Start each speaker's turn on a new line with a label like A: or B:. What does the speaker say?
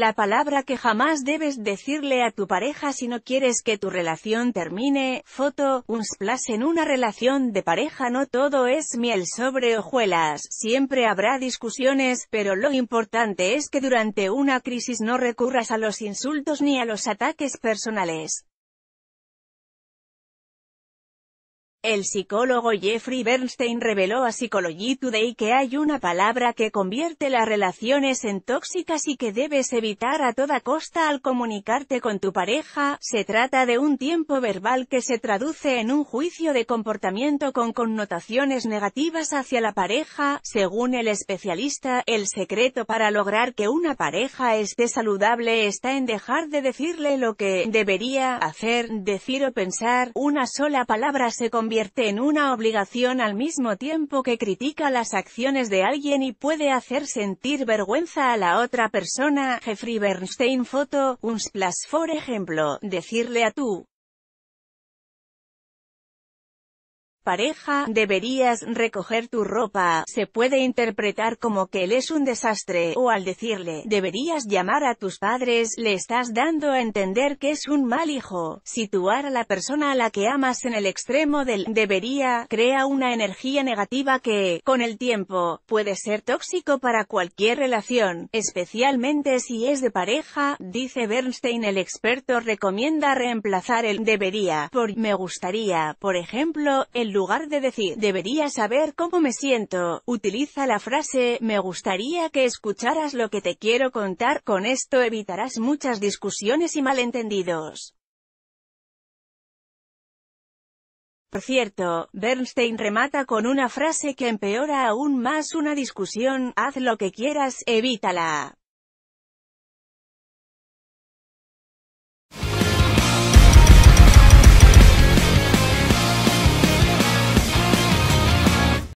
A: La palabra que jamás debes decirle a tu pareja si no quieres que tu relación termine, foto, un splash en una relación de pareja no todo es miel sobre hojuelas, siempre habrá discusiones, pero lo
B: importante es que durante una crisis no recurras a los insultos ni a los ataques personales. El psicólogo Jeffrey Bernstein reveló a Psychology Today que hay una palabra que convierte las
A: relaciones en tóxicas y que debes evitar a toda costa al comunicarte con tu pareja, se trata de un tiempo verbal que se traduce en un juicio de comportamiento con connotaciones negativas hacia la pareja, según el especialista, el secreto para lograr que una pareja esté saludable está en dejar de decirle lo que debería hacer, decir o pensar, una sola palabra se convierte convierte en una obligación al mismo tiempo que critica las acciones de alguien y puede hacer sentir
B: vergüenza a la otra persona. Jeffrey Bernstein Foto, Unsplash por ejemplo, decirle a tú. pareja, deberías recoger tu ropa, se puede interpretar como que él es un desastre,
A: o al decirle, deberías llamar a tus padres, le estás dando a entender que es un mal hijo. Situar a la persona a la que amas en el extremo del debería, crea una energía negativa que, con el tiempo, puede ser tóxico para cualquier relación, especialmente si es de pareja, dice Bernstein el experto recomienda reemplazar el debería por me gustaría, por ejemplo, el lugar de decir, deberías saber cómo me siento, utiliza la frase, me gustaría que escucharas
B: lo que te quiero contar, con esto evitarás muchas discusiones y malentendidos. Por cierto, Bernstein remata con una frase que empeora aún más una discusión, haz lo que quieras, evítala.